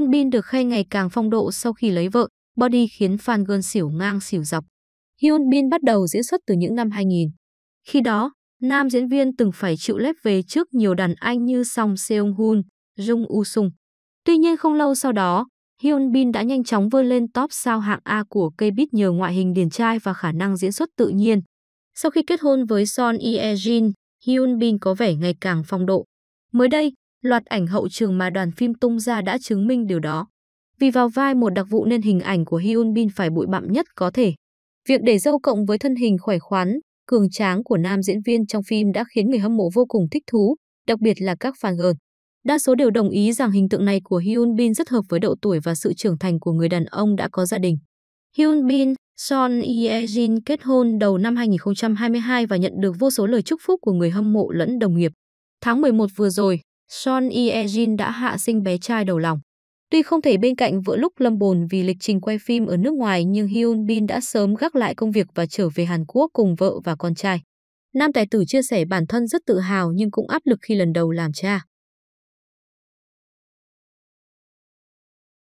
Jun Bin được khen ngày càng phong độ sau khi lấy vợ, body khiến fan girl xỉu ngang xỉu dọc. Hyun Bin bắt đầu diễn xuất từ những năm 2000. Khi đó, nam diễn viên từng phải chịu lép về trước nhiều đàn anh như Song Seung Hun, Jung U Sung. Tuy nhiên không lâu sau đó, Hyun Bin đã nhanh chóng vươn lên top sao hạng A của K-pop nhờ ngoại hình điển trai và khả năng diễn xuất tự nhiên. Sau khi kết hôn với Son Ye Jin, Hyun Bin có vẻ ngày càng phong độ. Mới đây, Loạt ảnh hậu trường mà đoàn phim tung ra đã chứng minh điều đó. Vì vào vai một đặc vụ nên hình ảnh của Hyun Bin phải bụi bặm nhất có thể. Việc để dâu cộng với thân hình khỏe khoắn, cường tráng của nam diễn viên trong phim đã khiến người hâm mộ vô cùng thích thú, đặc biệt là các fan girl. Đa số đều đồng ý rằng hình tượng này của Hyun Bin rất hợp với độ tuổi và sự trưởng thành của người đàn ông đã có gia đình. Hyun Bin, Son Ye Jin kết hôn đầu năm 2022 và nhận được vô số lời chúc phúc của người hâm mộ lẫn đồng nghiệp. Tháng 11 vừa rồi, Son Ye-jin đã hạ sinh bé trai đầu lòng. Tuy không thể bên cạnh vợ lúc lâm bồn vì lịch trình quay phim ở nước ngoài nhưng Hyun Bin đã sớm gác lại công việc và trở về Hàn Quốc cùng vợ và con trai. Nam tài tử chia sẻ bản thân rất tự hào nhưng cũng áp lực khi lần đầu làm cha.